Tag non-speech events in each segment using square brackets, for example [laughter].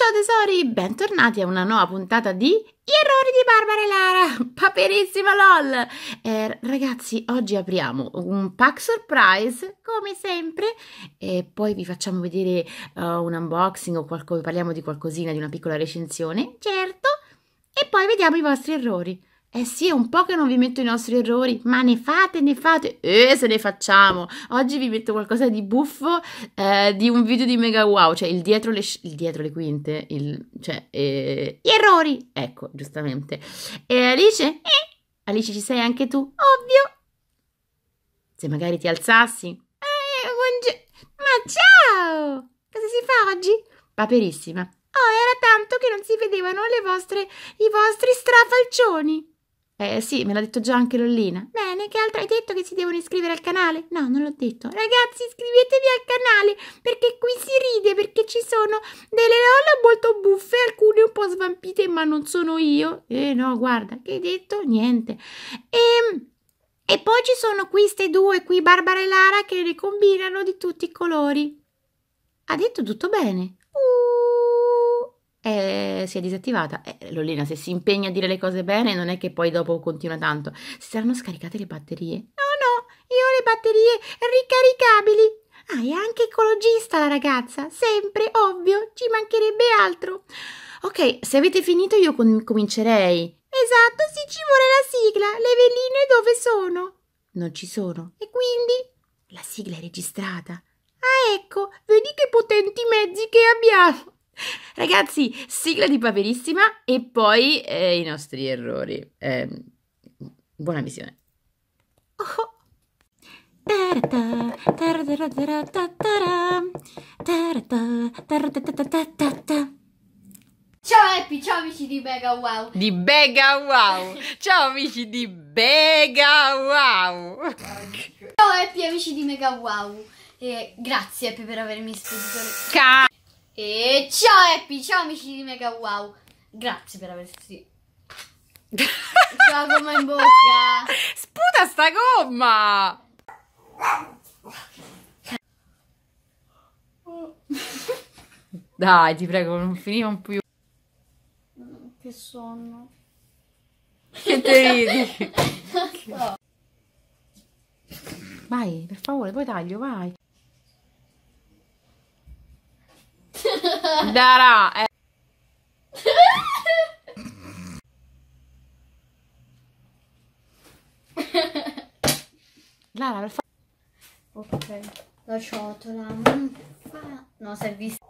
Ciao tesori, bentornati a una nuova puntata di Gli errori di Barbara e Lara, [laughs] paperissima lol! Eh, ragazzi, oggi apriamo un pack surprise, come sempre, e poi vi facciamo vedere uh, un unboxing o qualcosa, parliamo di qualcosina, di una piccola recensione, certo, e poi vediamo i vostri errori. Eh sì, è un po' che non vi metto i nostri errori, ma ne fate, ne fate, e eh, se ne facciamo. Oggi vi metto qualcosa di buffo eh, di un video di Mega Wow, cioè il dietro le, il dietro le quinte, il, cioè eh, gli errori, ecco, giustamente. E Alice? Eh? Alice ci sei anche tu? Ovvio! Se magari ti alzassi. Eh, buongiorno! ma ciao! Cosa si fa oggi? Paperissima. Oh, era tanto che non si vedevano le vostre, i vostri strafalcioni. Eh sì, me l'ha detto già anche Lollina. Bene, che altro hai detto che si devono iscrivere al canale? No, non l'ho detto. Ragazzi, iscrivetevi al canale perché qui si ride, perché ci sono delle Lola molto buffe, alcune un po' svampite, ma non sono io. Eh no, guarda, che hai detto? Niente. E... Ehm, e poi ci sono queste due qui, Barbara e Lara, che le combinano di tutti i colori. Ha detto tutto bene. Uh si è disattivata, eh, Lolina, se si impegna a dire le cose bene, non è che poi dopo continua tanto. Si saranno scaricate le batterie? No, no, io ho le batterie ricaricabili. Ah, è anche ecologista la ragazza, sempre, ovvio, ci mancherebbe altro. Ok, se avete finito io com- comincerei. Esatto, sì, ci vuole la sigla. Le veline dove sono? Non ci sono. E quindi? La sigla è registrata. Ah, ecco, vedi che potenti mezzi che abbiamo. Ragazzi, sigla di Paperissima e poi eh, i nostri errori. Eh, buona visione. Oh. Ciao Happy, ciao amici di Mega Wow. Di Mega Wow. Ciao amici di Mega Wow. Ciao Happy, amici di Mega Wow. E grazie Happy per avermi spedito. Ca- e ciao Happy, ciao amici di Mega Wow. Grazie per averci. [laughs] Ciao gomma in bocca. Sputa sta gomma. Dai, ti prego, non finiamo più. Che sonno. Che te [laughs] ridi? Vai, per favore, poi taglio, vai. Darà. Eh. Lara, per favore. Ok, la ciotola non fa... No, si è visto.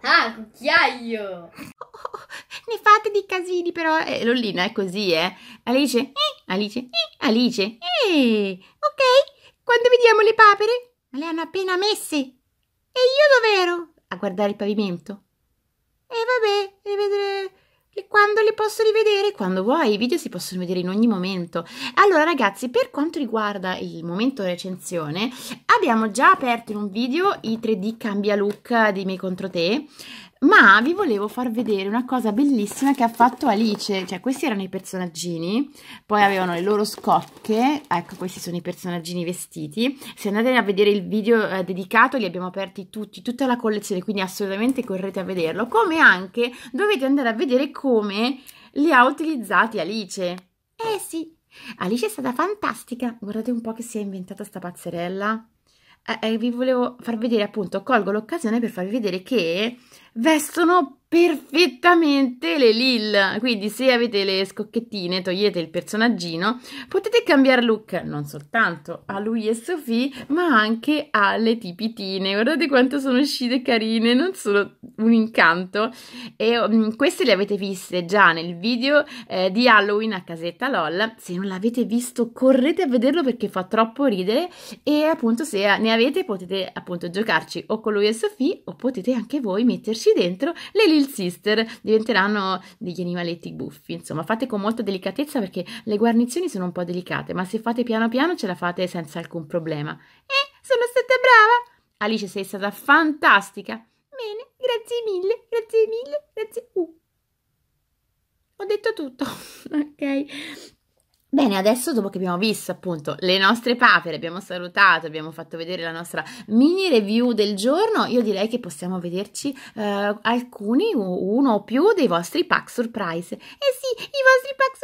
Ah, cucchiaio! Oh, [laughs] oh, ne fate dei casini, però... Eh, Lollina è così, eh. Alice, eh, Alice, eh, Alice, eh. Ok, quando vediamo le papere? Ma le hanno appena messe! E io dov'ero? A guardare il pavimento. E vabbè, rivedere... Quando le posso rivedere? Quando vuoi, i video si possono vedere in ogni momento. Allora ragazzi, per quanto riguarda il momento recensione, abbiamo già aperto in un video i 3D cambia look dei miei contro te ma vi volevo far vedere una cosa bellissima che ha fatto Alice, cioè questi erano i personaggini, poi avevano le loro scocche, ecco questi sono i personaggini vestiti, se andate a vedere il video eh, dedicato li abbiamo aperti tutti, tutta la collezione, quindi assolutamente correte a vederlo, come anche dovete andare a vedere come li ha utilizzati Alice, eh sì, Alice è stata fantastica, guardate un po' che si è inventata sta pazzerella, eh, eh, vi volevo far vedere appunto, colgo l'occasione per farvi vedere che vestono perfettamente le Lil. Quindi, se avete le scocchettine, togliete il personaggino, potete cambiare look non soltanto a lui e Sophie, ma anche alle tipitine. Guardate quanto sono uscite carine, non sono un incanto. E um, queste le avete viste già nel video eh, di Halloween a casetta LOL. Se non l'avete visto, correte a vederlo perché fa troppo ridere. E appunto, se ne avete, potete appunto giocarci o con lui e Sophie, o potete anche voi metterci metterci dentro, le Lil Sister diventeranno degli animaletti buffi. Insomma, fate con molta delicatezza perché le guarnizioni sono un po' delicate, ma se fate piano piano ce la fate senza alcun problema. Eh, sono stata brava! Alice sei stata fantastica! Bene, grazie mille, grazie mille, grazie... Uh. Ho detto tutto, [laughs] ok? Bene, adesso dopo che abbiamo visto appunto le nostre papere, abbiamo salutato, abbiamo fatto vedere la nostra mini review del giorno, io direi che possiamo vederci eh, alcuni, uno o più dei vostri pack surprise. Eh sì, i vostri pack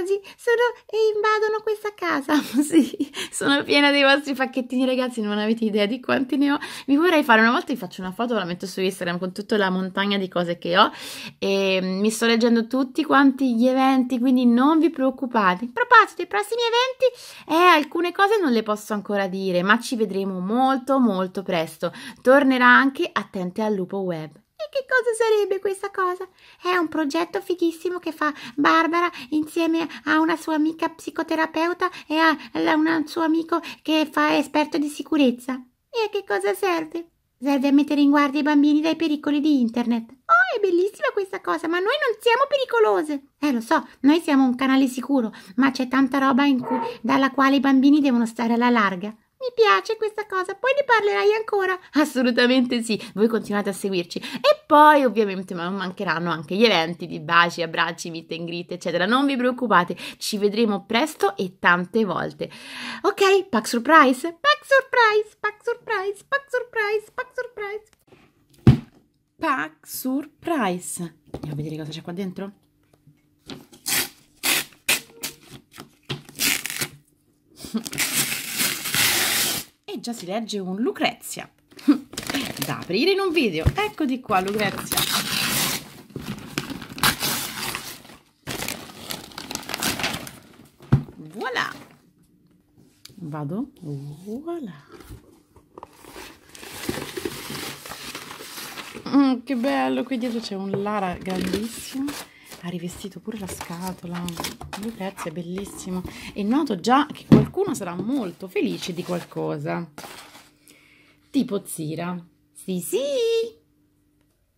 surprise sono meravigliosi, sono e invadono questa casa, [laughs] sì, sono piena dei vostri pacchettini ragazzi, non avete idea di quanti ne ho. Vi vorrei fare una volta, vi faccio una foto, la metto su Instagram con tutta la montagna di cose che ho e mm, mi sto leggendo tutti quanti gli eventi, quindi non vi preoccupate preoccupati. In proposito dei prossimi eventi, eh, alcune cose non le posso ancora dire, ma ci vedremo molto molto presto. Tornerà anche Attente al Lupo Web. E che cosa sarebbe questa cosa? È un progetto fighissimo che fa Barbara insieme a una sua amica psicoterapeuta e a un suo amico che fa esperto di sicurezza. E a che cosa serve? Serve a mettere in guardia i bambini dai pericoli di internet è bellissima questa cosa, ma noi non siamo pericolose. Eh, lo so, noi siamo un canale sicuro, ma c'è tanta roba cui, dalla quale i bambini devono stare alla larga. Mi piace questa cosa, poi ne parlerai ancora? Assolutamente sì, voi continuate a seguirci. E poi ovviamente non mancheranno anche gli eventi di baci, abbracci, meet and greet, eccetera. Non vi preoccupate, ci vedremo presto e tante volte. Ok, pack surprise, pack surprise, pack surprise, pack surprise, pack surprise pack surprise. Andiamo a vedere cosa c'è qua dentro. E già si legge un Lucrezia. [laughs] Da aprire in un video. Eccoti qua Lucrezia. Voilà. Vado. Voilà. Mm, che bello, qui dietro c'è un Lara grandissimo. Ha rivestito pure la scatola. Grazie, è bellissimo. E noto già che qualcuno sarà molto felice di qualcosa. Tipo Zira. Sì, sì.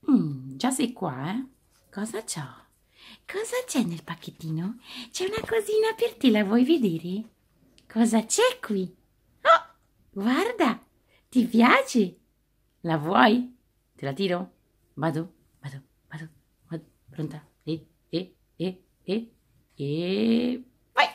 Mm, già sei qua, eh? Cosa c'ho? Cosa c'è nel pacchettino? C'è una cosina per te, la vuoi vedere? Cosa c'è qui? Oh, guarda, ti piace? La vuoi? Te la tiro. Vado, vado, vado, vado. Pronta. E, e, e, e, e... Vai!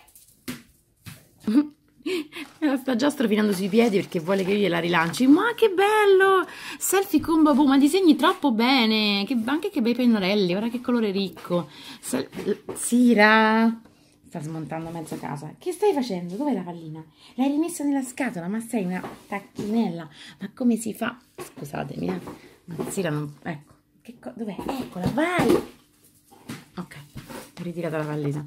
[laughs] Sta già strofinando sui piedi perché vuole che io gliela rilanci. Ma che bello! Selfie con Babu, ma disegni troppo bene. Che, anche che bei pennarelli, guarda che colore ricco. Sel Sira! Sta smontando mezza casa. Che stai facendo? Dov'è la pallina? L'hai rimessa nella scatola, ma sei una tacchinella. Ma come si fa? Scusatemi, eh. Mazzira non... Ecco. Che co... Dov'è? Eccola, vai! Ok, ho ritirato la pallina.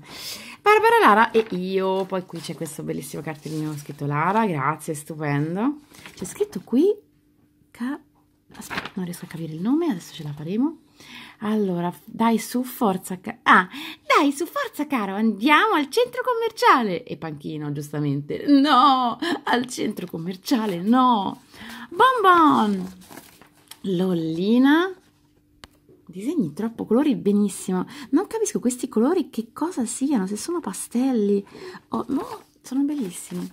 Barbara Lara e io. Poi qui c'è questo bellissimo cartellino scritto Lara, grazie, stupendo. C'è scritto qui... Ca... Aspetta, non riesco a capire il nome, adesso ce la faremo. Allora, dai su, forza, ah, dai su, forza, caro, andiamo al centro commerciale. E Panchino, giustamente, no, al centro commerciale, no. Bonbon, Lollina, disegni troppo, colori benissimo. Non capisco questi colori che cosa siano, se sono pastelli oh, no, sono bellissimi.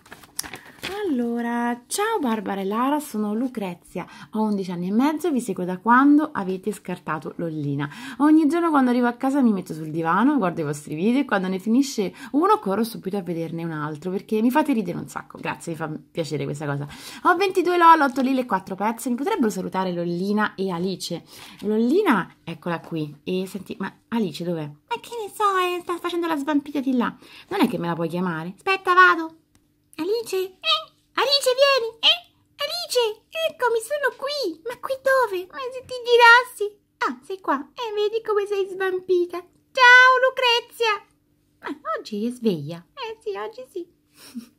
Allora, ciao Barbara e Lara, sono Lucrezia, ho 11 anni e mezzo, e vi seguo da quando avete scartato l'ollina. Ogni giorno quando arrivo a casa mi metto sul divano, guardo i vostri video e quando ne finisce uno corro subito a vederne un altro perché mi fate ridere un sacco, grazie, mi fa piacere questa cosa. Ho 22 LOL, 8 lille e 4 pezzi, mi potrebbero salutare l'ollina e Alice. L'ollina, eccola qui, e senti, ma Alice dov'è? Ma che ne so, eh, sta facendo la svampita di là. Non è che me la puoi chiamare? Aspetta, vado. Alice? Eh? Alice, vieni! Eh? Alice, eccomi, sono qui! Ma qui dove? Ma se ti girassi! Ah, sei qua! E eh, vedi come sei svampita! Ciao, Lucrezia! Ma ah, oggi è sveglia! Eh sì, oggi sì! [laughs]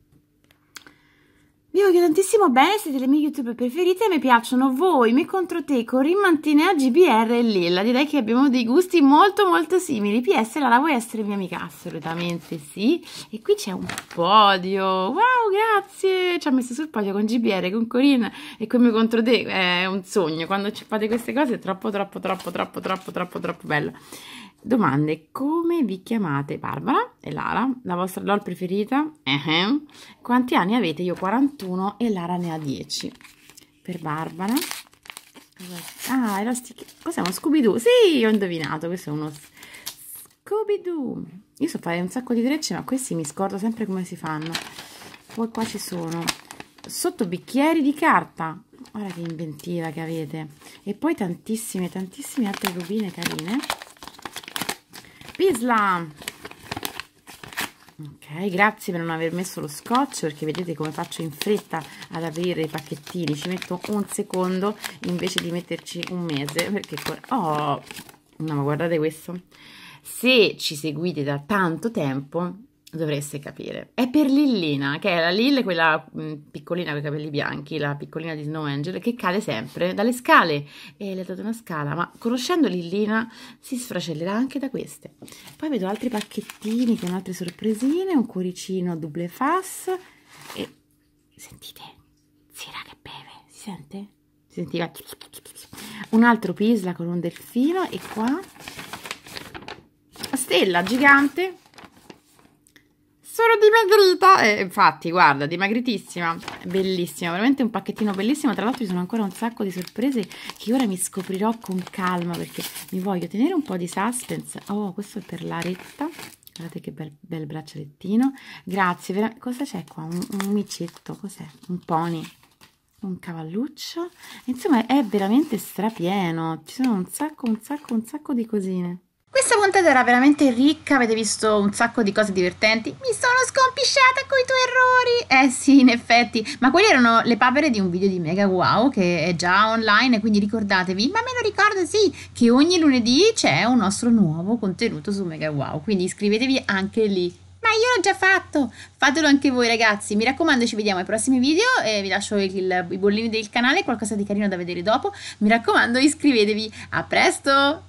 Vi voglio tantissimo bene, siete le mie youtuber preferite, mi piacciono voi, mi contro te, Corin Mantinea, GBR e Lilla. Direi che abbiamo dei gusti molto molto simili. PS, Lala, vuoi essere mia amica? Assolutamente sì. E qui c'è un podio. Wow, grazie! Ci ha messo sul podio con GBR, con Corin e con mio contro te. È un sogno, quando ci fate queste cose è troppo troppo troppo troppo troppo troppo troppo bello. Domande, come vi chiamate? Barbara e Lara, la vostra LOL preferita? Ehem. Quanti anni avete? Io 41 e Lara ne ha 10. Per Barbara. Ah, era stick... Cos'è uno Scooby-Doo? Sì, ho indovinato, questo è uno Scooby-Doo. Io so fare un sacco di trecce, ma questi mi scordo sempre come si fanno. Poi qua ci sono sotto bicchieri di carta. Guarda che inventiva che avete. E poi tantissime, tantissime altre rubine carine. Spisla ok grazie per non aver messo lo scotch perché vedete come faccio in fretta ad aprire i pacchettini ci metto un secondo invece di metterci un mese perché oh no ma guardate questo se ci seguite da tanto tempo dovreste capire. È per Lillina, che è la Lil, quella mm, piccolina con i capelli bianchi, la piccolina di Snow Angel, che cade sempre dalle scale e le ha dato una scala, ma conoscendo Lillina si sfracellerà anche da queste. Poi vedo altri pacchettini con altre sorpresine, un cuoricino double face e sentite, Zira che beve, si sente? Si sentiva un altro pisla con un delfino e qua stella gigante sono dimagrita. Eh, infatti, guarda, dimagritissima. Bellissima, veramente un pacchettino bellissimo. Tra l'altro ci sono ancora un sacco di sorprese che ora mi scoprirò con calma perché mi voglio tenere un po' di suspense. Oh, questo è per l'aretta. Guardate che bel, bel braccialettino. Grazie. Cosa c'è qua? Un, un micetto, cos'è? Un pony. Un cavalluccio. Insomma, è veramente strapieno. Ci sono un sacco, un sacco, un sacco di cosine. Questa puntata era veramente ricca, avete visto un sacco di cose divertenti. Mi sono scompisciata con i tuoi errori! Eh sì, in effetti, ma quelle erano le papere di un video di Mega Wow che è già online, quindi ricordatevi, ma me lo ricordo sì, che ogni lunedì c'è un nostro nuovo contenuto su Mega Wow, quindi iscrivetevi anche lì. Ma io l'ho già fatto! Fatelo anche voi ragazzi, mi raccomando ci vediamo ai prossimi video e vi lascio il, il, i bollini del canale, qualcosa di carino da vedere dopo. Mi raccomando iscrivetevi, a presto!